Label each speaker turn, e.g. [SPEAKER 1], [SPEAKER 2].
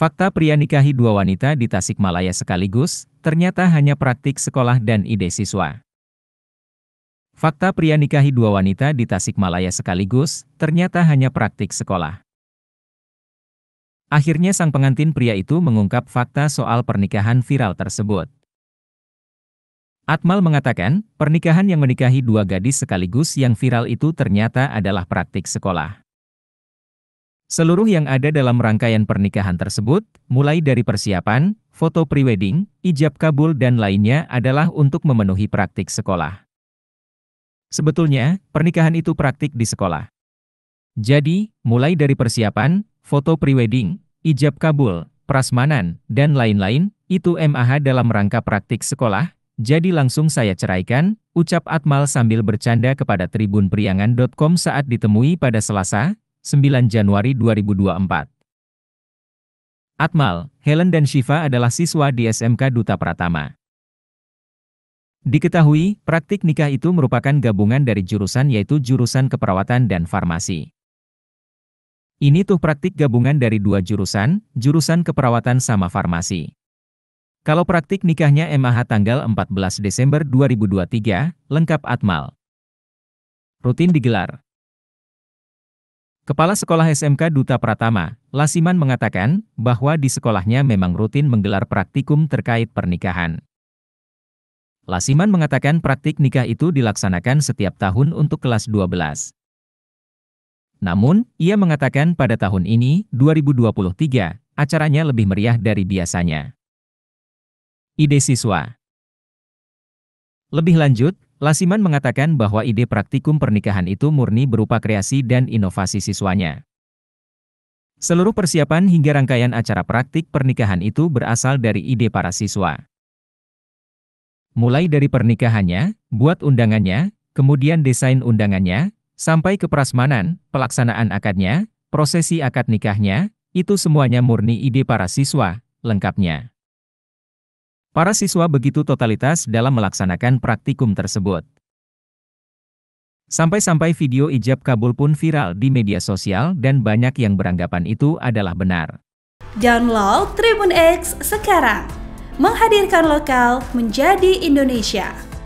[SPEAKER 1] Fakta pria nikahi dua wanita di Tasikmalaya sekaligus, ternyata hanya praktik sekolah dan ide siswa. Fakta pria nikahi dua wanita di Tasikmalaya sekaligus, ternyata hanya praktik sekolah. Akhirnya sang pengantin pria itu mengungkap fakta soal pernikahan viral tersebut. Atmal mengatakan, pernikahan yang menikahi dua gadis sekaligus yang viral itu ternyata adalah praktik sekolah. Seluruh yang ada dalam rangkaian pernikahan tersebut, mulai dari persiapan, foto prewedding, ijab kabul dan lainnya adalah untuk memenuhi praktik sekolah. Sebetulnya, pernikahan itu praktik di sekolah. Jadi, mulai dari persiapan, foto prewedding, ijab kabul, prasmanan, dan lain-lain, itu MAH dalam rangka praktik sekolah, jadi langsung saya ceraikan, ucap Atmal sambil bercanda kepada tribunpriangan.com saat ditemui pada Selasa, 9 Januari 2024. Atmal, Helen dan Shiva adalah siswa di SMK Duta Pratama. Diketahui, praktik nikah itu merupakan gabungan dari jurusan yaitu jurusan keperawatan dan farmasi. Ini tuh praktik gabungan dari dua jurusan, jurusan keperawatan sama farmasi. Kalau praktik nikahnya MAH tanggal 14 Desember 2023, lengkap Atmal. Rutin digelar. Kepala Sekolah SMK Duta Pratama, Lasiman mengatakan bahwa di sekolahnya memang rutin menggelar praktikum terkait pernikahan. Lasiman mengatakan praktik nikah itu dilaksanakan setiap tahun untuk kelas 12. Namun, ia mengatakan pada tahun ini, 2023, acaranya lebih meriah dari biasanya. Ide siswa Lebih lanjut, Lasiman mengatakan bahwa ide praktikum pernikahan itu murni berupa kreasi dan inovasi siswanya. Seluruh persiapan hingga rangkaian acara praktik pernikahan itu berasal dari ide para siswa. Mulai dari pernikahannya, buat undangannya, kemudian desain undangannya, sampai ke prasmanan, pelaksanaan akadnya, prosesi akad nikahnya, itu semuanya murni ide para siswa, lengkapnya. Para siswa begitu totalitas dalam melaksanakan praktikum tersebut. Sampai-sampai video ijab kabul pun viral di media sosial dan banyak yang beranggapan itu adalah benar. Download Tribun X sekarang. Menghadirkan lokal menjadi Indonesia.